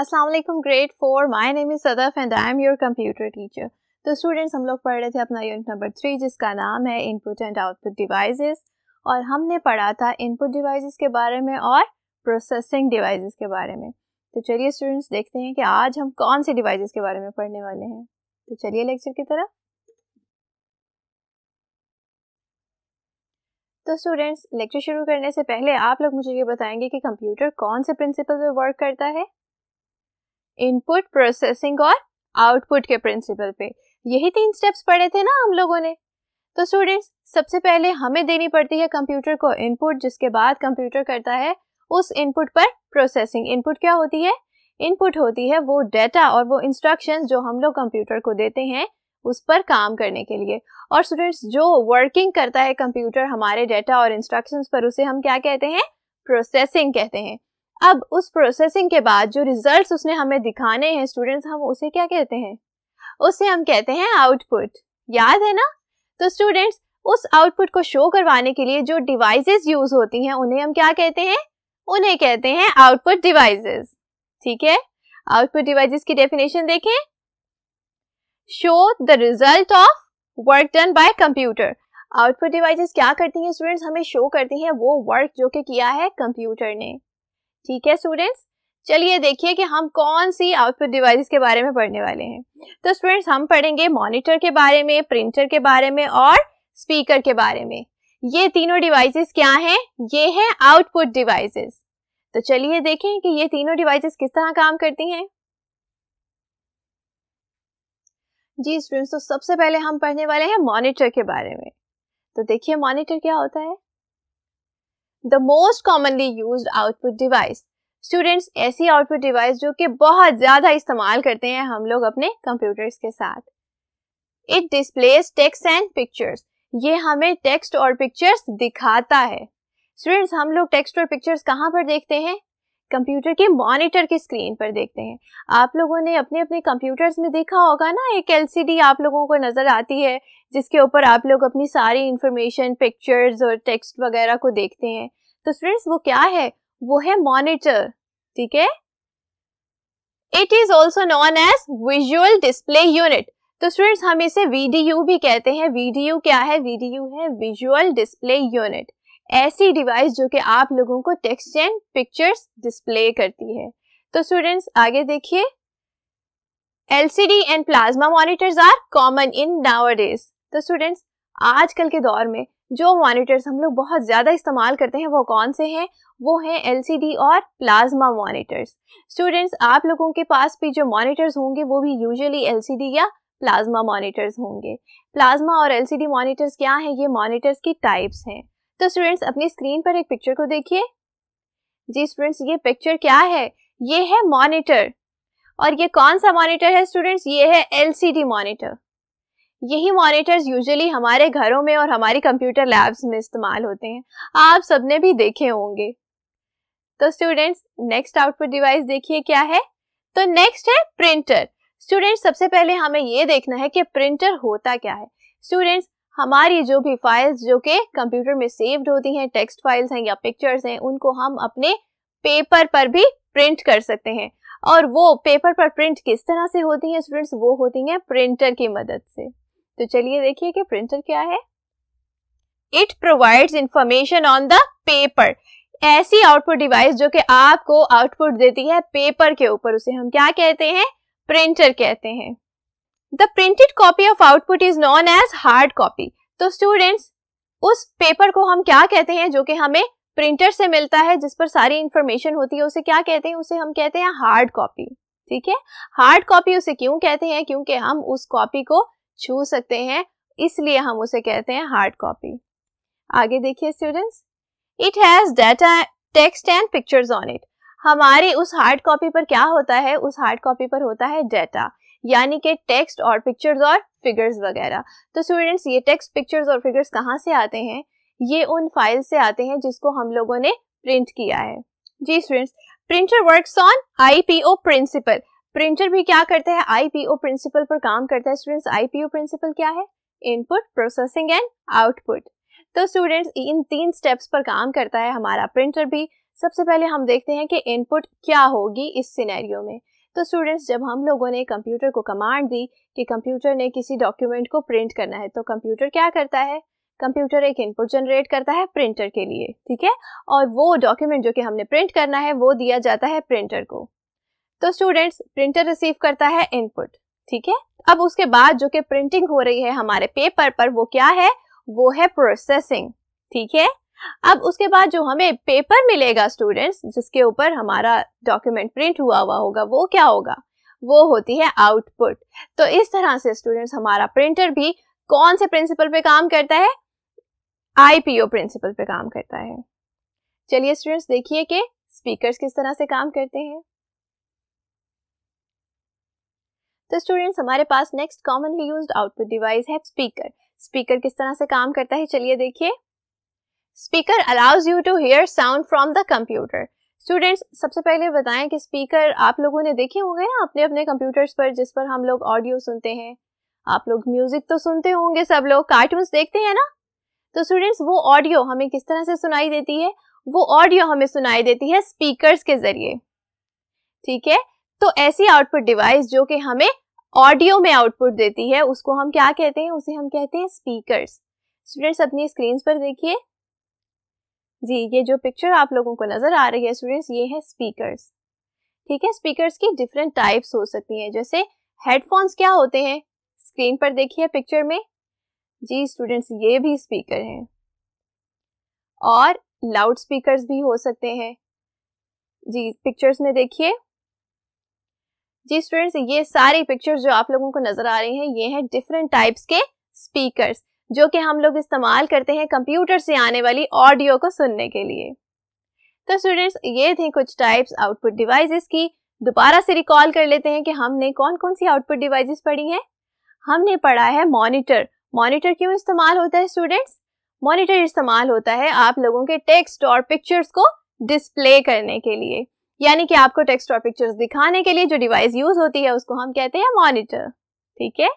Aslam grade four my name is Sadaf and I am your computer teacher तो students हम लोग पढ़ रहे थे अपना यूनिट नंबर थ्री जिसका नाम है इनपुट एंड आउटपुट डिवाइसेस और हमने पढ़ा था इनपुट डिवाइसेस के बारे में और प्रोसेसिंग डिवाइसेस के बारे में तो चलिए स्टूडेंट्स देखते हैं कि आज हम कौन से डिवाइसेस के बारे में पढ़ने वाले हैं तो चलिए लेक्चर की तरफ तो स्टूडेंट्स लेक्चर शुरू करने से पहले आप लोग मुझे ये बताएंगे कि कंप्यूटर कौन से प्रिंसिपल पर वर्क करता है इनपुट प्रोसेसिंग और आउटपुट के प्रिंसिपल पे यही तीन स्टेप्स पढ़े थे ना हम लोगों ने तो स्टूडेंट्स सबसे पहले हमें देनी पड़ती है कंप्यूटर को इनपुट जिसके बाद कंप्यूटर करता है उस इनपुट पर प्रोसेसिंग इनपुट क्या होती है इनपुट होती है वो डेटा और वो इंस्ट्रक्शंस जो हम लोग कंप्यूटर को देते हैं उस पर काम करने के लिए और स्टूडेंट्स जो वर्किंग करता है कंप्यूटर हमारे डेटा और इंस्ट्रक्शंस पर उसे हम क्या कहते हैं प्रोसेसिंग कहते हैं अब उस प्रोसेसिंग के बाद जो रिजल्ट्स उसने हमें दिखाने हैं स्टूडेंट्स हम उसे क्या कहते हैं उसे हम कहते हैं आउटपुट याद है ना तो स्टूडेंट्स उस आउटपुट को शो करवाने के लिए जो डिवाइसेस यूज होती हैं उन्हें हम क्या कहते हैं उन्हें कहते हैं आउटपुट डिवाइसेस ठीक है आउटपुट डिवाइसेस की डेफिनेशन देखें show the result of work done by computer output devices क्या करती हैं स्टूडेंट्स हमें शो करती हैं वो वर्क जो कि किया है कंप्यूटर ने ठीक है स्टूडेंट्स चलिए देखिए कि हम कौन सी आउटपुट डिवाइसेस के बारे में पढ़ने वाले हैं तो स्टूडेंट्स हम पढ़ेंगे मॉनिटर के बारे में प्रिंटर के बारे में और स्पीकर के बारे में ये तीनों डिवाइसेस क्या हैं ये है आउटपुट डिवाइसेस तो चलिए देखें कि ये तीनों डिवाइसेस किस तरह काम करती हैं जी स्टूडेंट्स तो सबसे पहले हम पढ़ने वाले हैं मॉनिटर के बारे में तो देखिए मॉनिटर क्या होता है the most commonly use output device students ऐसी आउटपुट डिवाइस जो कि बहुत ज़्यादा इस्तेमाल करते हैं हम लोग अपने कंप्यूटर्स के साथ it displays text and pictures ये हमें टेक्स्ट और पिक्चर्स दिखाता है स्टूडेंट्स हम लोग टेक्स्ट और पिक्चर्स कहाँ पर देखते हैं कंप्यूटर के मॉनिटर की स्क्रीन पर देखते हैं आप लोगों ने अपने अपने कंप्यूटर्स में देखा होगा ना एक एलसीडी आप लोगों को नज़र आती है जिसके ऊपर आप लोग अपनी सारी इंफॉर्मेशन पिक्चर्स और टेक्स्ट वगैरह को देखते हैं तो फ्रेंड्स वो क्या है वो है मॉनिटर ठीक है it is also known as visual display unit तो स्टूडेंट्स हम इसे वीडीयू भी कहते हैं वीडीयू क्या है वीडीयू है विजुअल डिस्प्ले यूनिट ऐसी डिवाइस जो कि आप लोगों को टेक्स्ट एंड पिक्चर्स डिस्प्ले करती है तो स्टूडेंट्स आगे देखिए LCD and plasma monitors are common in nowadays तो स्टूडेंट्स आजकल के दौर में जो मॉनिटर्स हम लोग बहुत ज़्यादा इस्तेमाल करते हैं वो कौन से हैं वो हैं एलसीडी और प्लाज्मा मॉनिटर्स स्टूडेंट्स आप लोगों के पास भी जो मॉनिटर्स होंगे वो भी यूजुअली एलसीडी या प्लाज्मा मॉनिटर्स होंगे प्लाज्मा और एलसीडी मॉनिटर्स क्या हैं ये मॉनिटर्स की टाइप्स हैं तो स्टूडेंट्स अपनी स्क्रीन पर एक पिक्चर को देखिए जी स्टूडेंट्स ये पिक्चर क्या है ये है मॉनिटर और ये कौन सा मॉनिटर है स्टूडेंट्स ये है एलसीडी मॉनिटर यही मॉनिटर्स यूजुअली हमारे घरों में और हमारी कंप्यूटर लैब्स में इस्तेमाल होते हैं आप सबने भी देखे होंगे तो स्टूडेंट्स नेक्स्ट आउटपुट डिवाइस देखिए क्या है तो नेक्स्ट है प्रिंटर स्टूडेंट्स सबसे पहले हमें ये देखना है कि प्रिंटर होता क्या है स्टूडेंट्स हमारी जो भी फाइल्स जो कि कंप्यूटर में सेव्ड होती हैं टेक्स्ट फाइल्स हैं या पिक्चर्स हैं उनको हम अपने पेपर पर भी प्रिंट कर सकते हैं और वो पेपर पर प्रिंट किस तरह से होती हैं स्टूडेंट्स वो होती हैं प्रिंटर की मदद से तो चलिए देखिए कि प्रिंटर क्या है it provides information on the paper ऐसी आउटपुट डिवाइस जो कि आपको आउटपुट देती है पेपर के ऊपर उसे हम क्या कहते हैं प्रिंटर कहते हैं the printed copy of output is known as hard copy तो स्टूडेंट्स उस पेपर को हम क्या कहते हैं जो कि हमें प्रिंटर से मिलता है जिस पर सारी इंफॉर्मेशन होती है उसे क्या कहते हैं उसे हम कहते हैं हार्ड कॉपी ठीक है हार्ड कॉपी उसे क्यों कहते हैं क्योंकि हम उस कॉपी को छू सकते हैं इसलिए हम उसे कहते हैं हार्ड कॉपी आगे देखिए students it has data text and pictures on it हमारे उस हार्ड कॉपी पर क्या होता है उस हार्ड कॉपी पर होता है डेटा यानी कि टेक्स्ट और पिक्चर्स और फिगर्स वगैरह तो स्टूडेंट्स ये टेक्स्ट पिक्चर्स और फिगर्स कहाँ से आते हैं ये उन फाइल से आते हैं जिसको हम लोगों ने प्रिंट किया है जी students printer works on IPO principle printer भी क्या करते हैं आईपीओ प्रिंसिपल पर काम करता है स्टूडेंट्स आईपीओ प्रिंसिपल क्या है इनपुट प्रोसेसिंग एंड आउटपुट तो स्टूडेंट्स इन तीन स्टेप्स पर काम करता है हमारा प्रिंटर भी सबसे पहले हम देखते हैं कि इनपुट क्या होगी इस सिनेरियो में तो स्टूडेंट्स जब हम लोगों ने कंप्यूटर को कमांड दी कि कंप्यूटर ने किसी डॉक्यूमेंट को प्रिंट करना है तो कंप्यूटर क्या करता है कंप्यूटर एक इनपुट जनरेट करता है प्रिंटर के लिए ठीक है और वो डॉक्यूमेंट जो कि हमने प्रिंट करना है वो दिया जाता है प्रिंटर को तो स्टूडेंट्स प्रिंटर रिसीव करता है इनपुट ठीक है अब उसके बाद जो कि प्रिंटिंग हो रही है हमारे पेपर पर वो क्या है वो है प्रोसेसिंग ठीक है अब उसके बाद जो हमें पेपर मिलेगा स्टूडेंट्स जिसके ऊपर हमारा डॉक्यूमेंट प्रिंट हुआ हुआ होगा वो क्या होगा वो होती है आउटपुट तो इस तरह से स्टूडेंट्स हमारा प्रिंटर भी कौन से प्रिंसिपल पे काम करता है आईपीओ प्रिंसिपल पे काम करता है चलिए स्टूडेंट्स देखिए कि स्पीकर्स किस तरह से काम करते हैं तो स्टूडेंट्स हमारे पास next commonly used output device है स्पीकर स्पीकर किस तरह से काम करता है चलिए देखिए speaker allows you to hear sound from the computer students सबसे पहले बताएं कि स्पीकर आप लोगों ने देखे होंगे ना अपने अपने कंप्यूटर्स पर जिस पर हम लोग ऑडियो सुनते हैं आप लोग म्यूजिक तो सुनते होंगे सब लोग कार्टून देखते हैं ना तो स्टूडेंट्स वो ऑडियो हमें किस तरह से सुनाई देती है वो ऑडियो हमें सुनाई देती है स्पीकर्स के जरिए ठीक है तो ऐसी आउटपुट डिवाइस जो कि हमें ऑडियो में आउटपुट देती है उसको हम क्या कहते हैं उसे हम कहते हैं स्पीकर स्टूडेंट्स अपनी स्क्रीन पर देखिए जी ये जो पिक्चर आप लोगों को नज़र आ रही है स्टूडेंट्स ये है स्पीकर्स ठीक है स्पीकर्स की डिफरेंट टाइप्स हो सकती हैं जैसे हेडफोन्स क्या होते हैं स्क्रीन पर देखिए पिक्चर में जी स्टूडेंट्स ये भी स्पीकर हैं और लाउड स्पीकर्स भी हो सकते हैं जी पिक्चर्स में देखिए जी स्टूडेंट्स ये सारी पिक्चर्स जो आप लोगों को नजर आ रही हैं ये हैं डिफरेंट टाइप्स के स्पीकर्स जो कि हम लोग इस्तेमाल करते हैं कंप्यूटर से आने वाली ऑडियो को सुनने के लिए तो स्टूडेंट्स ये थे कुछ टाइप्स आउटपुट डिवाइसेस की दोबारा से रिकॉल कर लेते हैं कि हमने कौन कौन सी आउटपुट डिवाइसेस पढ़ी हैं हमने पढ़ा है मॉनिटर मॉनिटर क्यों इस्तेमाल होता है स्टूडेंट्स मॉनिटर इस्तेमाल होता है आप लोगों के टेक्स्ट और पिक्चर्स को डिस्प्ले करने के लिए यानी कि आपको टेक्स्ट और पिक्चर्स दिखाने के लिए जो डिवाइस यूज होती है उसको हम कहते हैं मॉनिटर ठीक है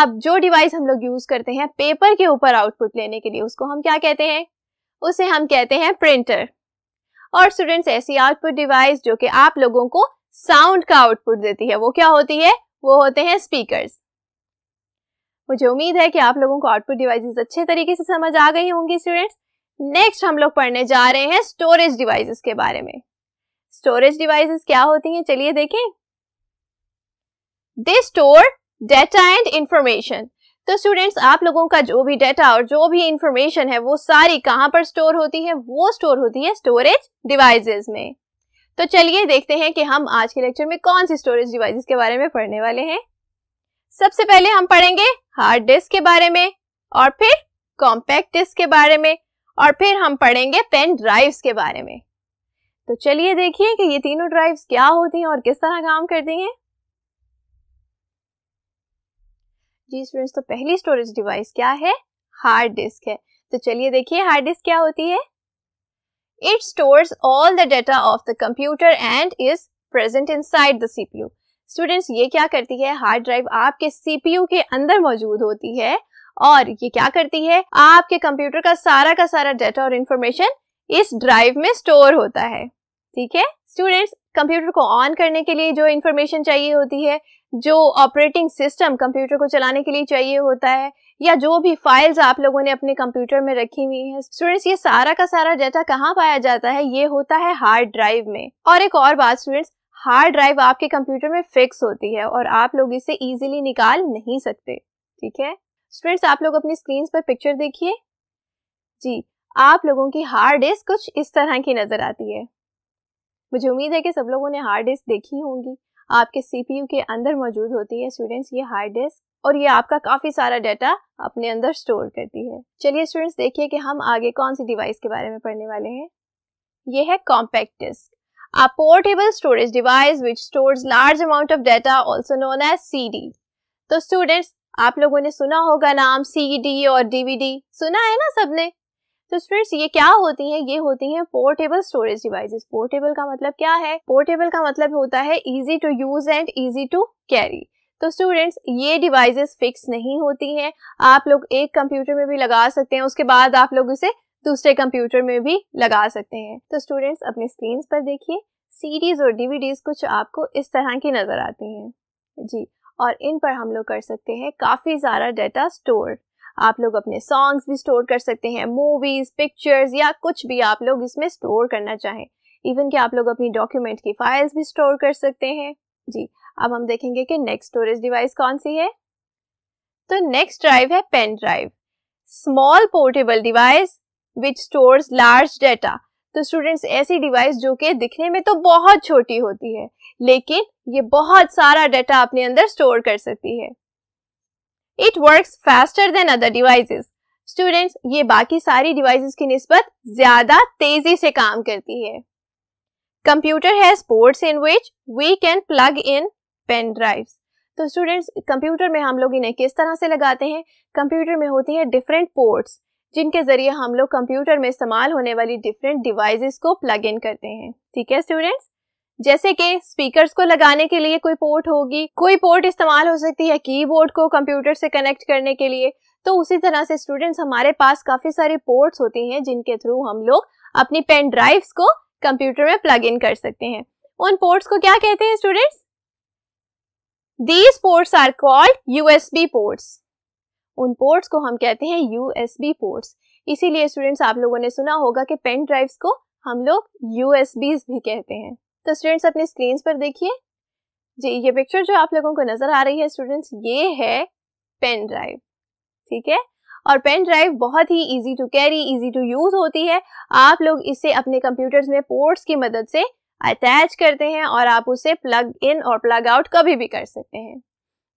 अब जो डिवाइस हम लोग यूज करते हैं पेपर के ऊपर आउटपुट लेने के लिए उसको हम क्या कहते हैं उसे हम कहते हैं प्रिंटर और स्टूडेंट्स ऐसी आउटपुट डिवाइस जो कि आप लोगों को साउंड का आउटपुट देती है वो क्या होती है वो होते हैं स्पीकर्स मुझे उम्मीद है कि आप लोगों को आउटपुट डिवाइसेस अच्छे तरीके से समझ आ गई होंगी स्टूडेंट्स नेक्स्ट हम लोग पढ़ने जा रहे हैं स्टोरेज डिवाइसेस के बारे में स्टोरेज डिवाइसेस क्या होती हैं चलिए देखें they store data and information तो स्टूडेंट्स आप लोगों का जो भी डेटा और जो भी इंफॉर्मेशन है वो सारी कहाँ पर स्टोर होती है वो स्टोर होती है स्टोरेज डिवाइसेस में तो चलिए देखते हैं कि हम आज के लेक्चर में कौन सी स्टोरेज डिवाइसेस के बारे में पढ़ने वाले हैं सबसे पहले हम पढ़ेंगे हार्ड डिस्क के बारे में और फिर कॉम्पैक्ट डिस्क के बारे में और फिर हम पढ़ेंगे पेन ड्राइव्स के बारे में तो चलिए देखिए कि ये तीनों ड्राइव्स क्या होती हैं और किस तरह काम करती हैं जी स्टूडेंट्स तो पहली स्टोरेज डिवाइस क्या है हार्ड डिस्क है तो चलिए देखिए हार्ड डिस्क क्या होती है it stores all the data of the computer and is present inside the CPU students ये क्या करती है हार्ड ड्राइव आपके सीपीयू के अंदर मौजूद होती है और ये क्या करती है आपके कंप्यूटर का सारा का सारा डेटा और इंफॉर्मेशन इस ड्राइव में स्टोर होता है ठीक है स्टूडेंट्स कंप्यूटर को ऑन करने के लिए जो इन्फॉर्मेशन चाहिए होती है जो ऑपरेटिंग सिस्टम कंप्यूटर को चलाने के लिए चाहिए होता है या जो भी फाइल्स आप लोगों ने अपने कंप्यूटर में रखी हुई हैं स्टूडेंट्स ये सारा का सारा डाटा कहाँ पाया जाता है ये होता है हार्ड ड्राइव में और एक और बात स्टूडेंट्स हार्ड ड्राइव आपके कंप्यूटर में फिक्स होती है और आप लोग इसे ईजिली निकाल नहीं सकते ठीक है स्टूडेंट्स आप लोग अपनी स्क्रीन पर पिक्चर देखिए जी आप लोगों की हार्ड डिस्क कुछ इस तरह की नजर आती है मुझे उम्मीद है कि सब लोगों ने हार्ड डिस्क देखी होंगी आपके सी के अंदर मौजूद होती है स्टूडेंट्स ये हार्ड डिस्क और ये आपका काफ़ी सारा डाटा अपने अंदर स्टोर करती है चलिए स्टूडेंट्स देखिए कि हम आगे कौन सी डिवाइस के बारे में पढ़ने वाले हैं ये है compact disk a portable storage device which stores large amount of data also known as C तो स्टूडेंट्स आप लोगों ने सुना होगा नाम सी और डीवीडी सुना है ना सबने तो स्टूडेंट्स ये क्या होती हैं ये होती हैं पोर्टेबल स्टोरेज डिवाइसेस पोर्टेबल का मतलब क्या है पोर्टेबल का मतलब होता है easy to use and easy to carry तो स्टूडेंट्स ये डिवाइसेस फिक्स नहीं होती हैं आप लोग एक कंप्यूटर में भी लगा सकते हैं उसके बाद आप लोग इसे दूसरे कंप्यूटर में भी लगा सकते हैं तो स्टूडेंट्स अपने स्क्रीन पर देखिए सीडीज और डीवीडीज कुछ आपको इस तरह की नज़र आती हैं जी और इन पर हम लोग कर सकते हैं काफ़ी सारा डेटा स्टोर आप लोग अपने सॉन्ग्स भी स्टोर कर सकते हैं मूवीज पिक्चर्स या कुछ भी आप लोग इसमें स्टोर करना चाहें इवन कि आप लोग अपनी डॉक्यूमेंट की फाइल्स भी स्टोर कर सकते हैं जी अब हम देखेंगे कि नेक्स्ट स्टोरेज डिवाइस कौन सी है तो नेक्स्ट ड्राइव है pen drive small portable device which store large data तो स्टूडेंट्स ऐसी डिवाइस जो कि दिखने में तो बहुत छोटी होती है लेकिन ये बहुत सारा डेटा अपने अंदर स्टोर कर सकती है it work faster than other devices students ये बाकी सारी डिवाइसेस की निस्बत ज्यादा तेजी से काम करती है computer has ports in which we can plug in pen drive तो स्टूडेंट्स कंप्यूटर में हम लोग इन्हें किस तरह से लगाते हैं कंप्यूटर में होती हैं डिफरेंट पोर्ट्स जिनके ज़रिए हम लोग कंप्यूटर में इस्तेमाल होने वाली डिफरेंट डिवाइसेस को प्लग इन करते हैं ठीक है स्टूडेंट्स जैसे कि स्पीकर्स को लगाने के लिए कोई पोर्ट होगी कोई पोर्ट इस्तेमाल हो सकती है कीबोर्ड को कंप्यूटर से कनेक्ट करने के लिए तो उसी तरह से स्टूडेंट्स हमारे पास काफ़ी सारे पोर्ट्स होते हैं जिनके थ्रू हम लोग अपनी पेन ड्राइव्स को कंप्यूटर में प्लग इन कर सकते हैं उन पोर्ट्स को क्या कहते हैं students these ports are called USB ports उन पोर्ट्स को हम कहते हैं यूएसबी पोर्ट्स इसीलिए स्टूडेंट्स आप लोगों ने सुना होगा कि पेन ड्राइव्स को हम लोग यूएसबीज भी कहते हैं तो स्टूडेंट्स अपनी स्क्रीन पर देखिए जी ये पिक्चर जो आप लोगों को नजर आ रही है स्टूडेंट्स ये है पेन ड्राइव ठीक है और पेन ड्राइव बहुत ही easy to carry easy to use होती है आप लोग इसे अपने कंप्यूटर्स में पोर्ट्स की मदद से अटैच करते हैं और आप उसे प्लग इन और प्लग आउट कभी भी कर सकते हैं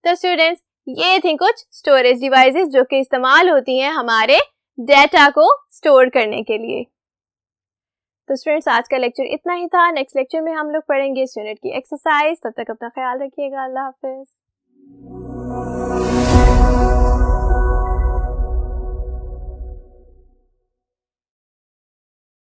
तो स्टूडेंट्स ये थी कुछ स्टोरेज डिवाइसेस जो कि इस्तेमाल होती हैं हमारे डेटा को स्टोर करने के लिए तो स्टूडेंट्स आज का लेक्चर इतना ही था नेक्स्ट लेक्चर में हम लोग पढ़ेंगे इस यूनिट की एक्सरसाइज तब तक अपना ख्याल रखिएगा अल्लाह हाफिज़